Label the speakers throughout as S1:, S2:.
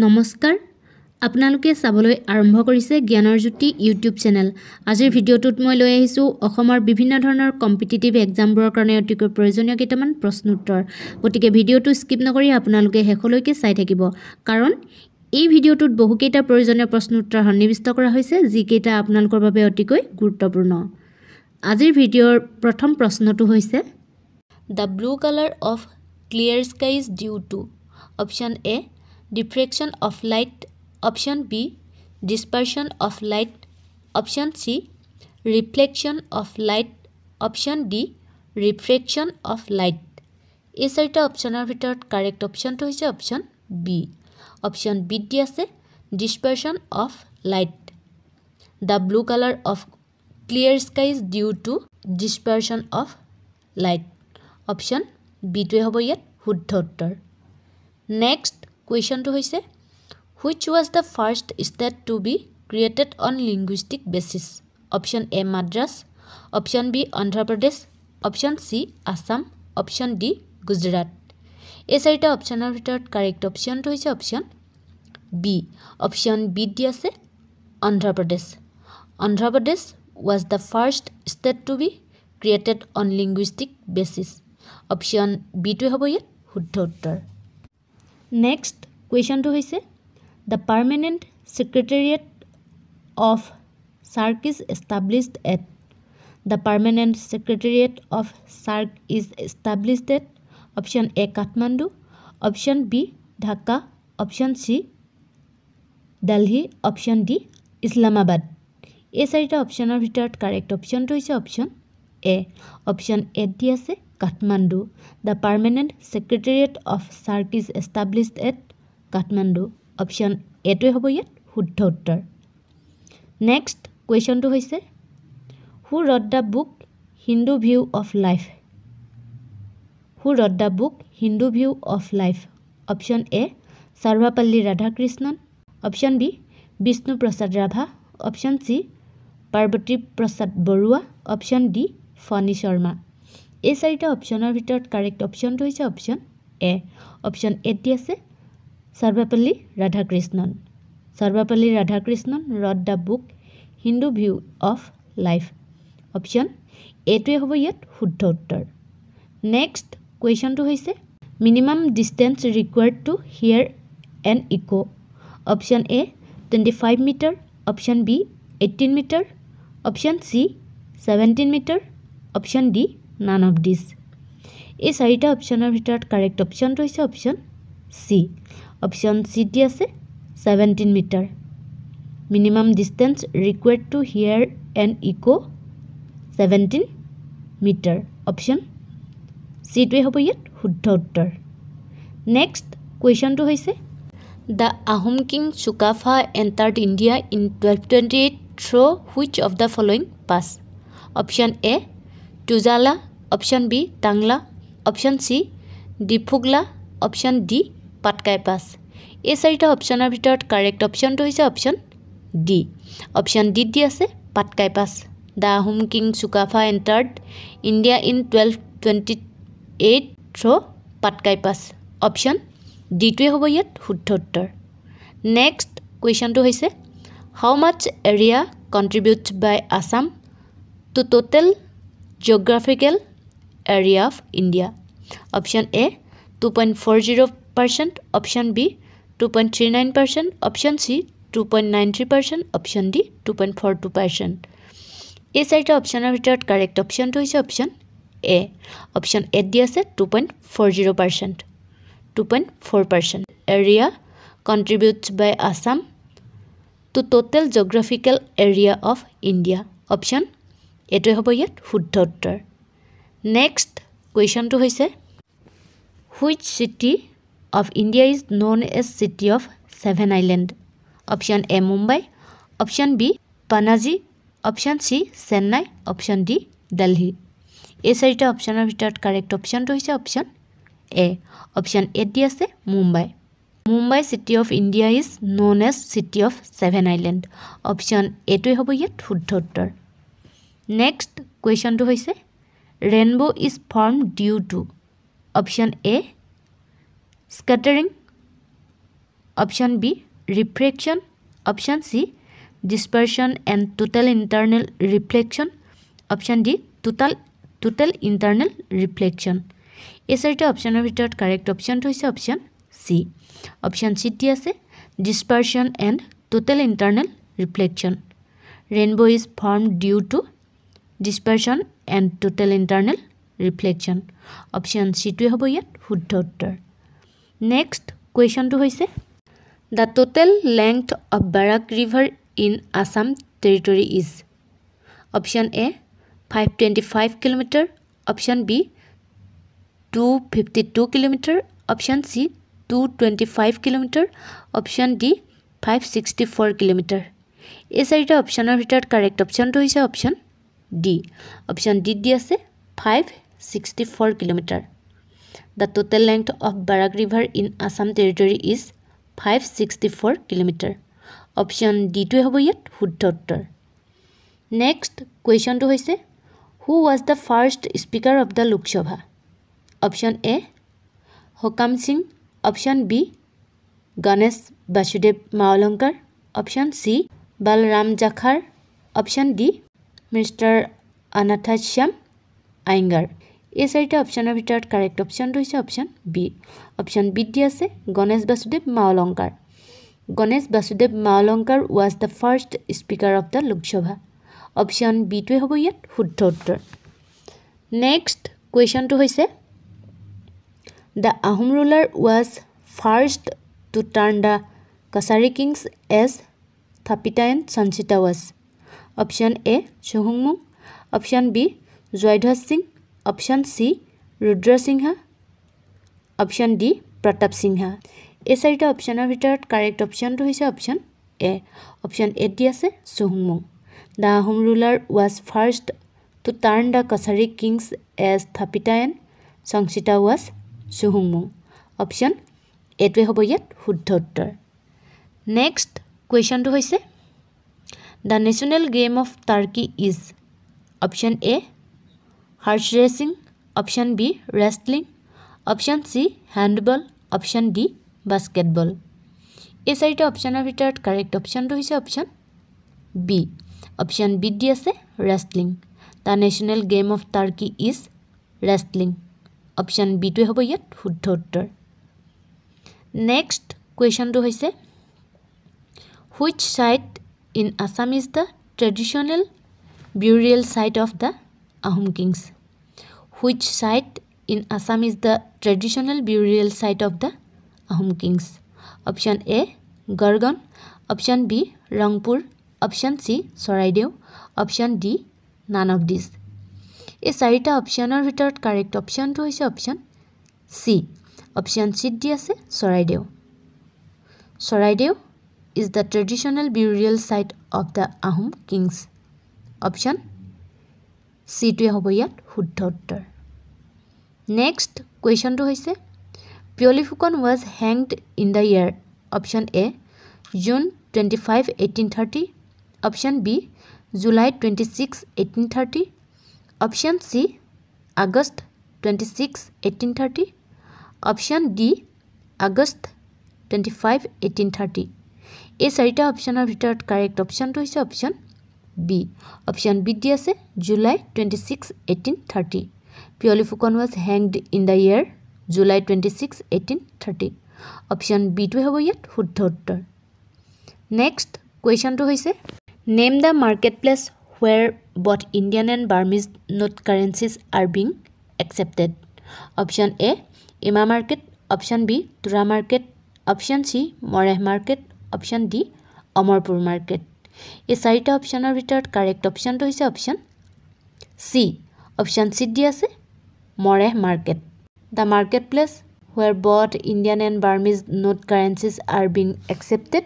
S1: নমস্কাৰ আপোনালোকে চাবলৈ আৰম্ভ কৰিছে জ্ঞানৰ জ্যোতি ইউটিউব চেনেল আজিৰ ভিডিঅ'টোত মই লৈ আহিছোঁ অসমৰ বিভিন্ন ধৰণৰ কম্পিটিটিভ এক্সামবোৰৰ কাৰণে অতিকৈ প্ৰয়োজনীয় কেইটামান প্ৰশ্নোত্তৰ গতিকে ভিডিঅ'টো স্কিপ নকৰি আপোনালোকে শেষলৈকে চাই থাকিব কাৰণ এই ভিডিঅ'টোত বহুকেইটা প্ৰয়োজনীয় প্ৰশ্নোত্তৰ সন্নিৱিষ্ট কৰা হৈছে যিকেইটা আপোনালোকৰ বাবে অতিকৈ গুৰুত্বপূৰ্ণ আজিৰ ভিডিঅ'ৰ প্ৰথম প্ৰশ্নটো হৈছে the blue colour of clear skies due to option A diffraction of light option B dispersion of light option C reflection of light option D refraction of light এই চাৰিটা অপশ্যনৰ ভিতৰত কাৰেক্ট অপশ্যনটো হৈছে অপশ্যন বি অপশ্যন বিত দি আছে dispersion of light the blue colour of clear sky is due to dispersion of light option বিটোৱে হ'ব ইয়াত শুদ্ধ উত্তৰ নেক্সট কুৱেশ্যনটো হৈছে which was the first state to be created on linguistic basis option A Madras option B Andhra Pradesh option C Assam option D Gujarat এই চাৰিটা অপশ্যনৰ ভিতৰত কাৰেক্ট অপশ্যনটো হৈছে অপশ্যন বি অপশ্যন বি দি আছে Andhra Pradesh Andhra Pradesh was the first state to be created on linguistic basis option বিটোৱে হ'ব ইয়াত শুদ্ধ উত্তৰ নেক্সট কুৱেশ্যনটো হৈছে the permanent secretariat of SAARC is established at the permanent secretariat of SAARC is established at option A Kathmandu option B Dhaka option C Delhi option D Islamabad এই চাৰিটা অপশ্যনৰ ভিতৰত কাৰেক্ট অপশ্যনটো হৈছে অপশ্যন এ অপশ্যন এত দি আছে Kathmandu the permanent secretariat of SAARC is established at Kathmandu option এটোৱে হ'ব ইয়াত শুদ্ধ উত্তৰ নেক্সট কুৱেশ্যনটো হৈছে who wrote the book Hindu view of life who wrote the book Hindu view of life option A Sarvepalli Radhakrishnan option B Bishnu Prasad Rabha option C Parbati Prasad Baruah option D Phani Sarma এই চাৰিটা অপশ্যনৰ ভিতৰত কাৰেক্ট অপশ্যনটো হৈছে অপশ্যন এ অপশ্যন এত দি আছে সৰ্বাপল্লী Radhakrishnan Sarvepalli Radhakrishnan wrote the book Hindu view of life option এইটোৱে হ'ব ইয়াত শুদ্ধ উত্তৰ নেক্সট কুৱেশ্যনটো হৈছে minimum distance required to hear an echo' option A twenty five metre option B eighteen metre option C seventeen metre option D none of this এই চাৰিটা অপশ্যনৰ ভিতৰত কাৰেক্ট অপশ্যনটো হৈছে অপশ্যন চি অপশ্যন চি টি আছে seventeen metre minimum distance required to hear an echo' seventeen metre option চিটোৱে হ'ব ইয়াত শুদ্ধ উত্তৰ নেক্সট কুৱেশ্যনটো হৈছে the Ahom king Sukaphaa entered India in twelve twenty eight through' which of the following pass option A Tujala option B Tangla option C Diphugla option D Patkai pass এই চাৰিটা অপশ্যনৰ ভিতৰত কাৰেক্ট অপশ্যনটো হৈছে অপশ্যন ডি অপশ্যন ডিত দি আছে Patkai pass the Ahom king Sukaphaa entered India in twelve twenty eight through' Patkai pass option ডিটোৱে হ'ব ইয়াত শুদ্ধ উত্তৰ নেক্সট কুৱেশ্যনটো হৈছে how much area contributes by Assam to total geographical area of India. Option A 2.40 percent, option B 2.39 percent, option C 2.93 percent, option D 2.42 percent. A site option of third correct option to is option A. Option A DS 2.40 percent, 2.4 percent area contributes by Assam to total geographical area of India. Option A to have a yet, food doctor. Next কুৱেশ্যনটো হৈছে which city of India is known as city of seven island option A Mumbai option B Panaji option C Chennai option D Delhi এই চাৰিটা অপশ্যনৰ ভিতৰত correct অপশ্যনটো হৈছে option A option এত দি আছে Mumbai Mumbai city of India is known as city of seven island option এটোৱে হ'ব ইয়াত শুদ্ধ উত্তৰ নেক্সট কুৱেশ্যনটো হৈছে rainbow is formed due to option a scattering option b refraction option c dispersion and total internal reflection option d total total internal reflection এই চাৰিটা অপশ্যনৰ ভিতৰত কাৰেক্ট অপশ্যনটো হৈছে অপশ্যন চি অপশ্যন চিত দি আছে dispersion and total internal reflection rainbow' is form due to dispersion and total internal reflection option চিটোৱে হ'ব ইয়াত শুদ্ধ উত্তৰ নেক্সট কুৱেশ্যনটো হৈছে the total length of Barak river in Assam territory is option A five twenty five kilometre option B two fifty two kilometre option C two twenty five kilometre option D five sixty four kilometre এই চাৰিটা অপশ্যনৰ ভিতৰত correct অপশ্যনটো হৈছে option D option D দি আছে five sixty four kilometre the total length of Barak river in Assam territory is five sixty four kilometre option ডিটোৱে হ'ব ইয়াত শুদ্ধ উত্তৰ নেক্সট কুৱেশ্যনটো হৈছে who was the first speaker of the Lok Sabha option A Hukam Singh option B Ganesh Vasudev Mavalankar option C Balram Jakhar option D mister Ananthasayanam Ayyangar এই চাৰিটা অপশ্যনৰ ভিতৰত কাৰেক্ট অপশ্যনটো হৈছে অপশ্যন বি অপশ্যন বিত দি আছে গণেশ বাসুদেৱ মা অলংকাৰ Ganesh Vasudev Mavalankar was the first speaker of the Lok Sabha option বিটোৱে হ'ব ইয়াত শুদ্ধ উত্তৰ নেক্সট কুৱেশ্যনটো হৈছে the Ahom ruler was first to turn the Kachari kings as Thapita and Sanchita was option A চুহুংমুং option B Jayadhwaj Singh option C Rudra Singha option D Pratap Singha এই চাৰিটা অপশ্যনৰ ভিতৰত কাৰেক্ট অপশ্যনটো হৈছে অপশ্যন এ অপশ্যন এ দি আছে চুহুংমুং the Ahom ruler was first to turn the Kachari kings as an চংচিতা ৱাজ চুহুংমুং অপশ্যন এইটোৱে হ'ব ইয়াত শুদ্ধ উত্তৰ নেক্সট কুৱেশ্যনটো হৈছে the national game of Turkey is option A horse racing option B wrestling option C handball option D basketball এই চাৰিটা অপশ্যনৰ ভিতৰত কাৰেক্ট অপশ্যনটো হৈছে অপশ্যন বি অপশ্যন বিত দি আছে wrestling the national game of Turkey is wrestling option বিটোৱে হ'ব ইয়াত শুদ্ধ উত্তৰ নেক্সট কুৱেশ্যনটো হৈছে which side in Assam is the traditional burial site of the Ahom kings. Which site in Assam is the traditional burial site of the Ahom kings? Option A, Gargan. Option B, Rangpur. Option C, Saraydeo. Option D, none of these. এই চাৰিটা অপশ্যনৰ ভিতৰত correct অপশ্যনটো হৈছে option C option চিত দি আছে Charaideo Charaideo is the traditional burial site of the Ahom kings? Option C to a hoboyat, hood daughter. Next question to Hose Piolifukon was hanged in the year. Option A June 25, 1830. Option B July 26, 1830. Option C August 26, 1830. Option D August 25, 1830. এই চাৰিটা অপশ্যনৰ ভিতৰত correct অপশ্যনটো হৈছে option B option B দি আছে July twenty six eighteen thirty Piyali Phukan was hanged in the year July twenty six eighteen thirty option বিটোৱে হ'ব ইয়াত শুদ্ধ উত্তৰ নেক্সট কুৱেশ্যনটো হৈছে name the market place where both Indian and Burmese note currencies are being accepted option A Ima market option B Tora market option C Moreh market option D Amarpur market এই চাৰিটা অপশ্যনৰ ভিতৰত কাৰেক্ট অপশ্যনটো হৈছে অপশ্যন চি অপশ্যন চিত দি আছে Moreh market the market place where both Indian and Burmese note currencies are being accepted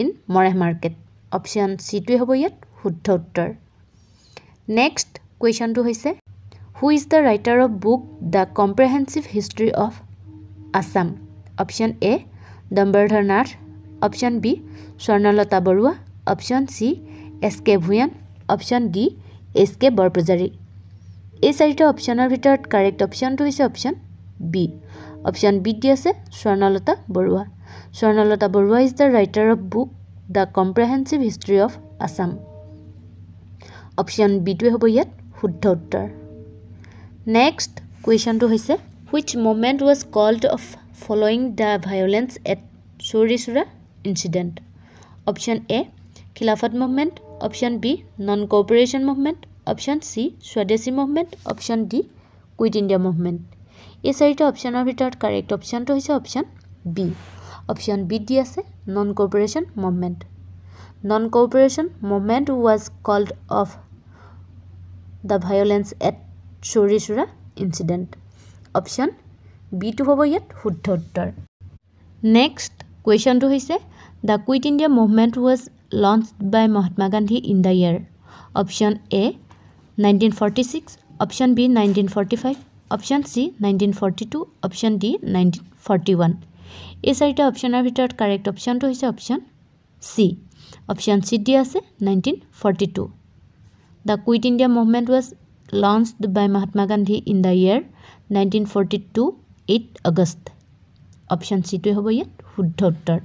S1: in Moreh market option চিটোৱে হ'ব ইয়াত শুদ্ধ উত্তৰ নেক্সট কুৱেশ্যনটো হৈছে who is the writer of book the comprehensive history of Assam option A Dambarudhar Nath option B Swarnalata Baruah option C S K Bhuyan option D S K Barpujari এই চাৰিটা অপশ্যনৰ ভিতৰত কাৰেক্ট অপশ্যনটো হৈছে অপশ্যন বি অপশ্যন বি দি আছে Swarnalata Baruah Swarnalata Baruah is the writer of book the comprehensive history of Assam option বিটোৱে হ'ব ইয়াত শুদ্ধ উত্তৰ নেক্সট কুৱেশ্যনটো হৈছে which movement was called off following the violence at Chauri Chaura incident option A Khilafat movement option B non cooperation movement option C Swadeshi movement option D quit India movement এই চাৰিটা অপশ্যনৰ ভিতৰত কাৰেক্ট অপশ্যনটো হৈছে অপশ্যন বি অপশ্যন বিত দি আছে non cooperation movement non cooperation movement was called off the violence at Chauri Chaura incident option বিটো হ'ব ইয়াত শুদ্ধ উত্তৰ নেক্সট কুৱেশ্যনটো হৈছে the quit India movement was launch by Mahatma Gandhi in the year option A nineteen forty six option B nineteen forty five option C nineteen forty two option D nineteen forty one এই চাৰিটা অপশ্যনৰ ভিতৰত correct অপশ্যনটো হৈছে option C option চিত দিয়া আছে nineteen forty two the quit India movement was launch by Mahatma Gandhi in the year nineteen forty two eight August option চিটোৱে হ'ব ইয়াত শুদ্ধ উত্তৰ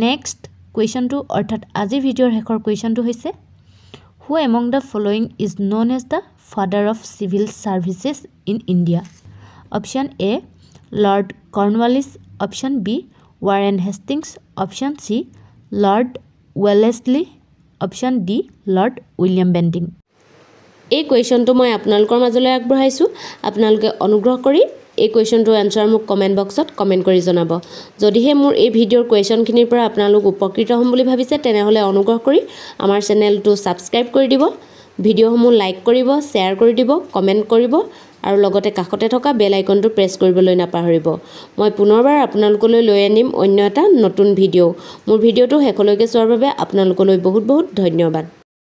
S1: নেক্সট কুৱেশ্যনটো অৰ্থাৎ আজিৰ ভিডিঅ'ৰ শেষৰ কুৱেশ্যনটো হৈছে who among the following is known as the father of civil services in India option A Lord Cornwallis option B Warren Hastings option C Lord Wellesley option D Lord William Bentinck এই কুৱেশ্যনটো মই আপোনালোকৰ মাজলৈ আগবঢ়াইছোঁ আপোনালোকে অনুগ্ৰহ কৰি এই কুৱেশ্যনটোৰ এনচাৰ মোক কমেণ্ট বক্সত কমেণ্ট কৰি জনাব যদিহে মোৰ এই ভিডিঅ'ৰ কুৱেশ্যনখিনিৰ পৰা আপোনালোক উপকৃত হ'ম বুলি ভাবিছে তেনেহ'লে অনুগ্ৰহ কৰি আমাৰ চেনেলটো ছাবস্ক্ৰাইব কৰি দিব ভিডিঅ'সমূহ লাইক কৰিব শ্বেয়াৰ কৰি দিব কমেণ্ট কৰিব আৰু লগতে কাষতে থকা বেল আইকনটো প্ৰেছ কৰিবলৈ নাপাহৰিব মই পুনৰবাৰ আপোনালোকলৈ লৈ আনিম অন্য এটা নতুন ভিডিঅ' মোৰ ভিডিঅ'টো শেষলৈকে চোৱাৰ বাবে আপোনালোকলৈ বহুত বহুত ধন্যবাদ